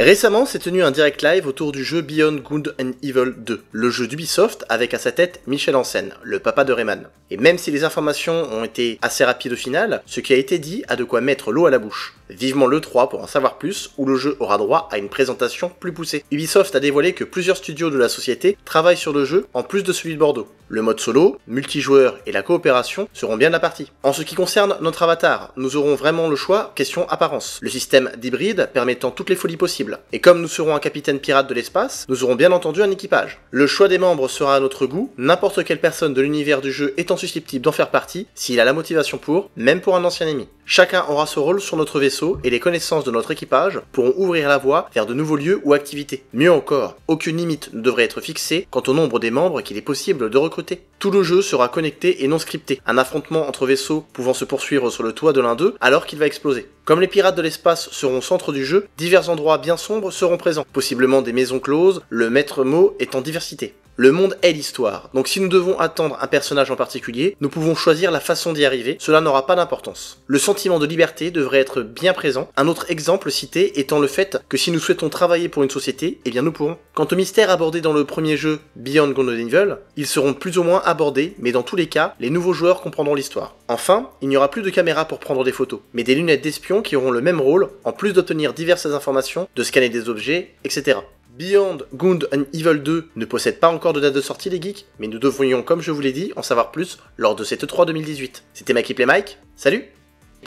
Récemment s'est tenu un direct live autour du jeu Beyond Good and Evil 2, le jeu d'Ubisoft avec à sa tête Michel Ansen, le papa de Rayman. Et même si les informations ont été assez rapides au final, ce qui a été dit a de quoi mettre l'eau à la bouche. Vivement le 3 pour en savoir plus, où le jeu aura droit à une présentation plus poussée. Ubisoft a dévoilé que plusieurs studios de la société travaillent sur le jeu en plus de celui de Bordeaux. Le mode solo, multijoueur et la coopération seront bien de la partie. En ce qui concerne notre avatar, nous aurons vraiment le choix question apparence. Le système d'hybride permettant toutes les folies possibles et comme nous serons un capitaine pirate de l'espace, nous aurons bien entendu un équipage. Le choix des membres sera à notre goût, n'importe quelle personne de l'univers du jeu étant susceptible d'en faire partie, s'il a la motivation pour, même pour un ancien ennemi. Chacun aura ce rôle sur notre vaisseau et les connaissances de notre équipage pourront ouvrir la voie vers de nouveaux lieux ou activités. Mieux encore, aucune limite ne devrait être fixée quant au nombre des membres qu'il est possible de recruter. Tout le jeu sera connecté et non scripté, un affrontement entre vaisseaux pouvant se poursuivre sur le toit de l'un d'eux alors qu'il va exploser. Comme les pirates de l'espace seront au centre du jeu, divers endroits bien sombres seront présents, possiblement des maisons closes, le maître mot étant diversité. Le monde est l'histoire. Donc si nous devons attendre un personnage en particulier, nous pouvons choisir la façon d'y arriver, cela n'aura pas d'importance. Le sentiment de liberté devrait être bien présent. Un autre exemple cité étant le fait que si nous souhaitons travailler pour une société, eh bien nous pourrons. Quant aux mystères abordés dans le premier jeu Beyond Golden Evil, ils seront plus ou moins abordés, mais dans tous les cas, les nouveaux joueurs comprendront l'histoire. Enfin, il n'y aura plus de caméra pour prendre des photos, mais des lunettes d'espions qui auront le même rôle, en plus d'obtenir diverses informations, de scanner des objets, etc. Beyond Good and Evil 2 ne possède pas encore de date de sortie les geeks, mais nous devrions comme je vous l'ai dit en savoir plus lors de cette 3 2018. C'était Mikey Play Mike, salut